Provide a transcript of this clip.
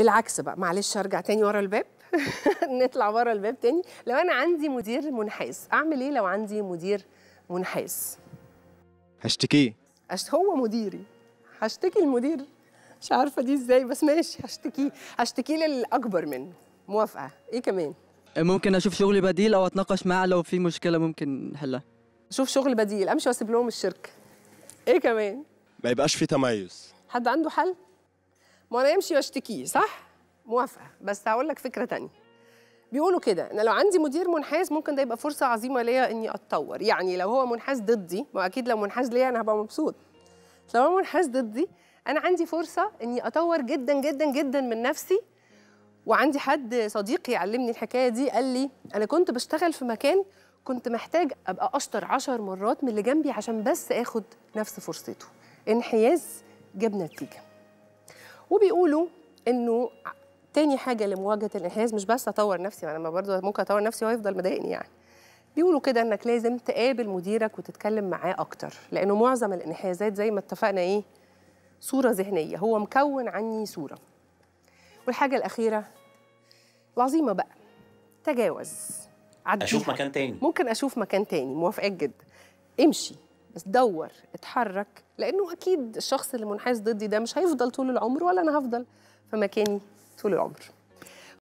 العكس بقى معلش ارجع تاني ورا الباب نطلع ورا الباب تاني لو انا عندي مدير منحاز اعمل ايه لو عندي مدير منحاز هشتكيه هو مديري هشتكي المدير مش عارفه دي ازاي بس ماشي هشتكيه هشتكيه للاكبر منه موافقه ايه كمان ممكن اشوف شغل بديل او اتناقش معاه لو في مشكله ممكن نحلها شوف شغل بديل امشي واسيب لهم الشركه ايه كمان ما يبقاش في تميز حد عنده حل ما انا يمشي واشتكيه صح موافقه بس هقول لك فكره تانية بيقولوا كده انا لو عندي مدير منحاز ممكن ده يبقى فرصه عظيمه ليا اني اتطور يعني لو هو منحاز ضدي ما اكيد لو منحاز ليا انا هبقى مبسوط لو هو منحاز ضدي انا عندي فرصه اني اطور جدا جدا جدا من نفسي وعندي حد صديقي علمني الحكايه دي قال لي انا كنت بشتغل في مكان كنت محتاج ابقى اشطر عشر مرات من اللي جنبي عشان بس اخد نفس فرصته انحياز جاب نتيجه وبيقولوا انه تاني حاجه لمواجهه الانحياز مش بس اطور نفسي انا برضه ممكن اطور نفسي ويفضل مضايقني يعني بيقولوا كده انك لازم تقابل مديرك وتتكلم معاه اكتر لانه معظم الانحيازات زي ما اتفقنا ايه صوره ذهنيه هو مكون عني صوره والحاجه الاخيره العظيمه بقى تجاوز عديها. اشوف مكان تاني ممكن اشوف مكان تاني موافقك جدا امشي بس دور اتحرك لانه اكيد الشخص اللي منحاز ضدي ده مش هيفضل طول العمر ولا انا هفضل في مكاني طول العمر